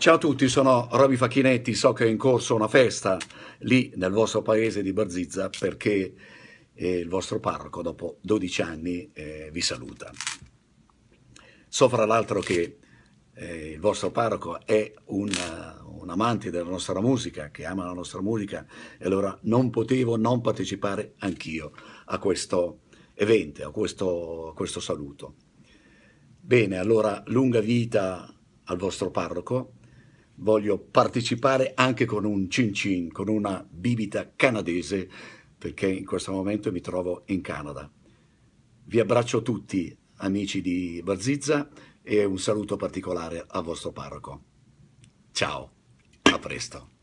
Ciao a tutti, sono Roby Facchinetti, so che è in corso una festa lì nel vostro paese di Barzizza perché eh, il vostro parroco dopo 12 anni eh, vi saluta. So fra l'altro che eh, il vostro parroco è un, un, amante della nostra musica, che ama la nostra musica e allora non potevo non partecipare anch'io a questo evento, a questo, a questo saluto. Bene, allora lunga vita al vostro parroco voglio partecipare anche con un cin cin, con una bibita canadese, perché in questo momento mi trovo in Canada. Vi abbraccio tutti, amici di Barzizza, e un saluto particolare al vostro parroco. Ciao, a presto.